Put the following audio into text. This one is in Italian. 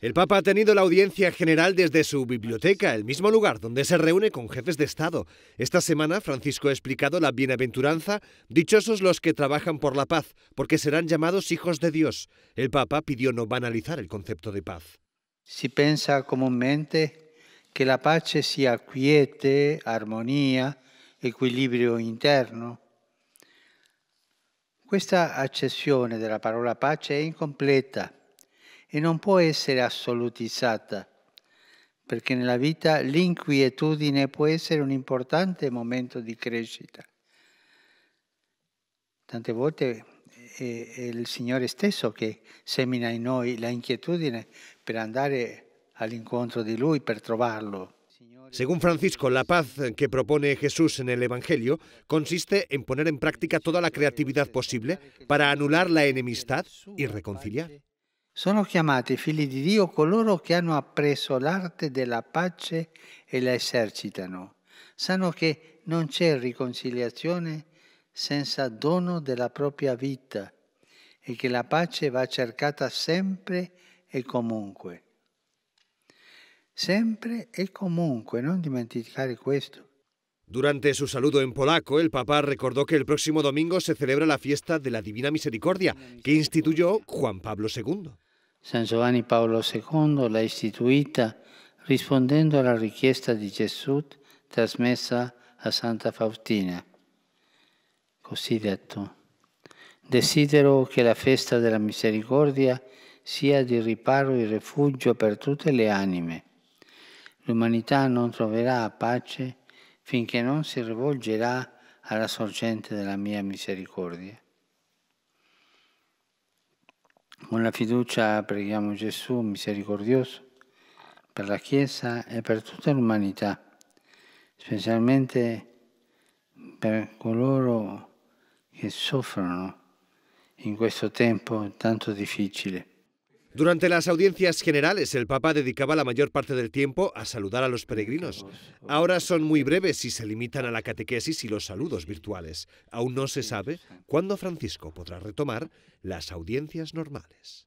El Papa ha tenido la audiencia general desde su biblioteca, el mismo lugar donde se reúne con jefes de Estado. Esta semana Francisco ha explicado la bienaventuranza, dichosos los que trabajan por la paz, porque serán llamados hijos de Dios. El Papa pidió no banalizar el concepto de paz. Si piensa comúnmente que la paz sea quiete, armonía, equilibrio interno, Questa accessione della parola pace è incompleta e non può essere assolutizzata, perché nella vita l'inquietudine può essere un importante momento di crescita. Tante volte eh, è, il Signore stesso che semina in noi la inquietudine per andare all'incontro di Lui, per trovarlo. Según Francisco, la paz eh, que propone Jesús en el Evangelio consiste en poner en práctica toda la creatividad posible para anular la enemistad y reconciliar. Son chiamati figli di Dio coloro che hanno appreso l'arte la paz y la esercitano. Sanno que no c'è riconciliazione senza dono della propia vida y que la pace va cercata sempre e comunque. sempre e comunque, non dimenticare questo. Durante su saludo en polaco, el Papa recordó que el próximo domingo se celebra la fiesta de la Divina Misericordia que instituyó Juan Pablo II. San Giovanni Paolo II l'ha istituita rispondendo alla richiesta di Gesù trasmessa a Santa Faustina. Così detto, desidero che la festa della misericordia sia di riparo e rifugio per tutte le anime L'umanità non troverà pace finché non si rivolgerà alla sorgente della mia misericordia. Con la fiducia preghiamo Gesù misericordioso per la Chiesa e per tutta l'umanità, specialmente per coloro che soffrono in questo tempo tanto difficile. Durante las audiencias generales, el Papa dedicaba la mayor parte del tiempo a saludar a los peregrinos. Ahora son muy breves y se limitan a la catequesis y los saludos virtuales. Aún no se sabe cuándo Francisco podrá retomar las audiencias normales.